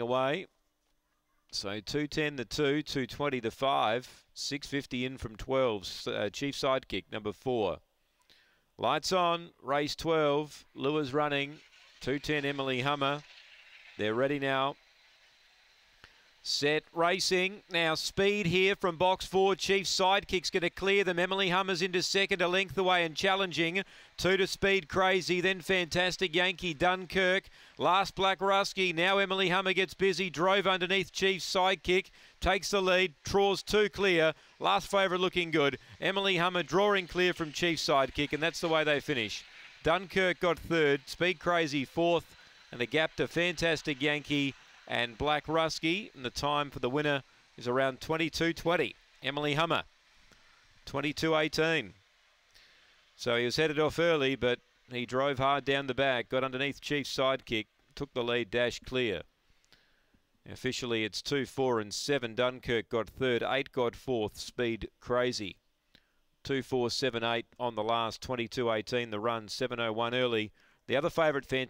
away. So 210 the 2, 220 the 5, 650 in from 12. Uh, Chief Sidekick, number 4. Lights on, race 12. Lewis running, 210 Emily Hummer. They're ready now. Set racing. Now speed here from box four. Chief sidekick's going to clear them. Emily Hummers into second a length away and challenging. Two to speed crazy. Then fantastic Yankee Dunkirk. Last Black Rusky. Now Emily Hummer gets busy. Drove underneath Chief sidekick. Takes the lead. Draws two clear. Last favourite looking good. Emily Hummer drawing clear from Chief sidekick. And that's the way they finish. Dunkirk got third. Speed crazy fourth. And the gap to fantastic Yankee and Black Rusky. And the time for the winner is around 22.20. Emily Hummer, 22.18. So he was headed off early, but he drove hard down the back, got underneath Chief's sidekick, took the lead dash clear. Officially, it's 2, 4 and 7. Dunkirk got third, 8 got fourth. Speed crazy. 2, 4, 7, 8 on the last, 22, 18 the run, seven oh one early. The other favourite, Fantastic.